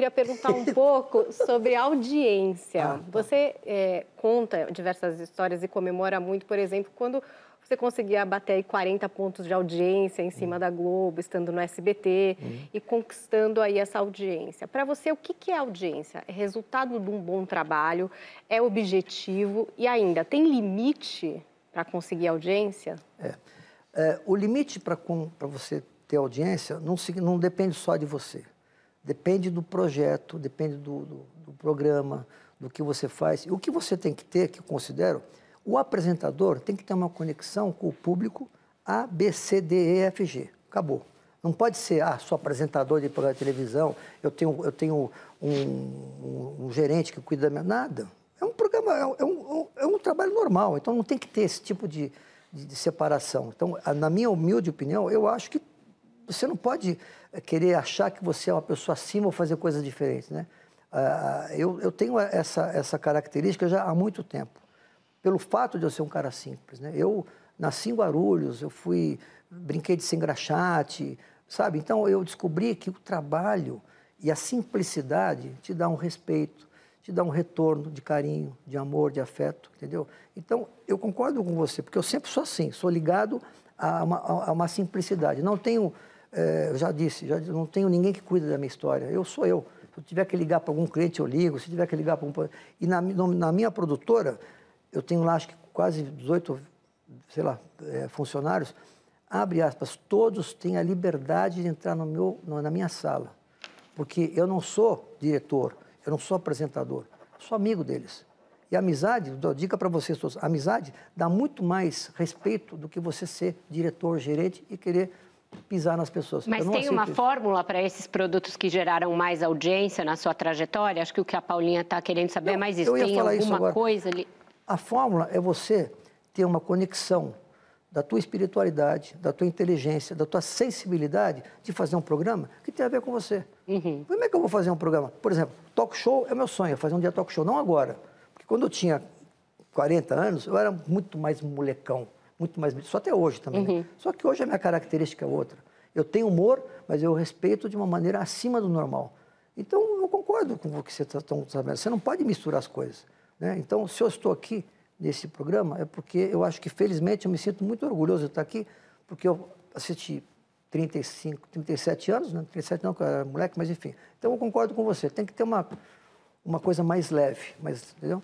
queria perguntar um pouco sobre audiência. Ah, tá. Você é, conta diversas histórias e comemora muito, por exemplo, quando você conseguia bater aí 40 pontos de audiência em cima hum. da Globo, estando no SBT hum. e conquistando aí essa audiência. Para você, o que é audiência? É resultado de um bom trabalho? É objetivo? E ainda, tem limite para conseguir audiência? É. é o limite para você ter audiência não, não depende só de você. Depende do projeto, depende do, do, do programa, do que você faz. E o que você tem que ter, que eu considero, o apresentador tem que ter uma conexão com o público A, B, C, D, E, F, G. Acabou. Não pode ser, ah, sou apresentador de programa de televisão, eu tenho, eu tenho um, um, um gerente que cuida da minha. Nada. É um programa, é um, é um, é trabalho normal, então não tem que ter esse tipo de, de, de separação. Então, na minha humilde opinião, eu acho que você não pode eh, querer achar que você é uma pessoa acima ou fazer coisas diferentes, né? Uh, eu, eu, tenho essa, essa característica já há muito tempo, pelo fato de eu ser um cara simples, né? Eu nasci em Guarulhos, eu fui, brinquei de sem graxate, sabe? Então, eu descobri que o trabalho e a simplicidade te dá um respeito, te dá um retorno de carinho, de amor, de afeto, entendeu? Então, eu concordo com você, porque eu sempre sou assim, sou ligado a uma, a uma simplicidade. Não tenho é, eu já disse, já não tenho ninguém que cuida da minha história. Eu sou eu. Se eu tiver que ligar para algum cliente, eu ligo. Se tiver que ligar para um. E na, na minha produtora, eu tenho lá, acho que quase 18, sei lá, é, funcionários. Abre aspas, todos têm a liberdade de entrar no meu, na minha sala. Porque eu não sou diretor, eu não sou apresentador, sou amigo deles. E amizade, dou dica para vocês todos, amizade dá muito mais respeito do que você ser diretor, gerente e querer pisar nas pessoas. Mas tem uma isso. fórmula para esses produtos que geraram mais audiência na sua trajetória? Acho que o que a Paulinha está querendo saber é eu, é mais isso. Tem alguma isso coisa ali? A fórmula é você ter uma conexão da tua espiritualidade, da tua inteligência, da tua sensibilidade de fazer um programa que tem a ver com você. Uhum. Como é que eu vou fazer um programa? Por exemplo, talk show é meu sonho, fazer um dia talk show. Não agora, porque quando eu tinha 40 anos, eu era muito mais molecão muito mais Só até hoje também. Né? Uhum. Né? Só que hoje a minha característica é outra. Eu tenho humor, mas eu respeito de uma maneira acima do normal. Então, eu concordo com o que você está sabendo. Você não pode misturar as coisas. Né? Então, se eu estou aqui nesse programa, é porque eu acho que, felizmente, eu me sinto muito orgulhoso de estar aqui, porque eu assisti 35, 37 anos, né? 37 não, que eu era moleque, mas enfim. Então, eu concordo com você. Tem que ter uma, uma coisa mais leve, mas entendeu?